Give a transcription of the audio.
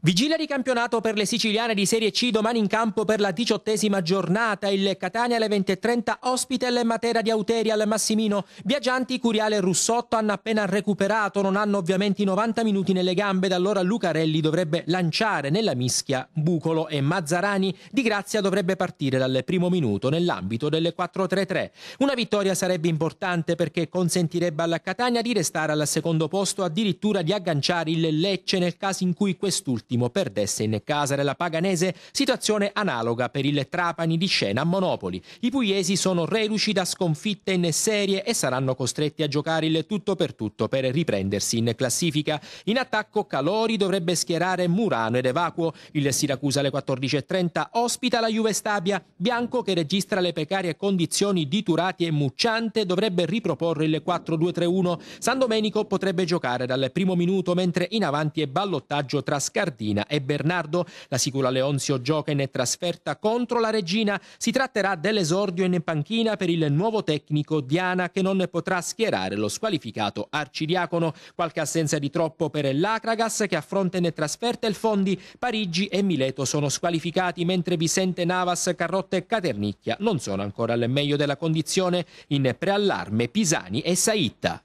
Vigilia di campionato per le siciliane di Serie C domani in campo per la diciottesima giornata. Il Catania alle 20.30 ospite Matera di Auteri al Massimino. Viaggianti, Curiale e Russotto hanno appena recuperato, non hanno ovviamente i 90 minuti nelle gambe. Da allora Lucarelli dovrebbe lanciare nella mischia Bucolo e Mazzarani. Di Grazia dovrebbe partire dal primo minuto nell'ambito delle 4-3-3. Una vittoria sarebbe importante perché consentirebbe alla Catania di restare al secondo posto, addirittura di agganciare il Lecce nel caso in cui quest'ultimo ultimo perdesse in casa della Paganese, situazione analoga per il Trapani di scena a Monopoli. I pugliesi sono reduci da sconfitte in serie e saranno costretti a giocare il tutto per tutto per riprendersi in classifica. In attacco Calori dovrebbe schierare Murano ed Evacuo, il Siracusa alle 14.30 ospita la Juve Stabia, Bianco che registra le precarie condizioni di Turati e Mucciante dovrebbe riproporre il 4-2-3-1, San Domenico potrebbe giocare dal primo minuto mentre in avanti è ballottaggio tra Scardini Gardina e Bernardo. La Sicula Leonzio gioca in trasferta contro la Regina. Si tratterà dell'esordio in panchina per il nuovo tecnico Diana che non potrà schierare lo squalificato arcidiacono. Qualche assenza di troppo per l'Acragas che affronta in trasferta il Fondi. Parigi e Mileto sono squalificati mentre Vicente Navas, Carrotta e Caternicchia non sono ancora al meglio della condizione. In preallarme Pisani e Saitta.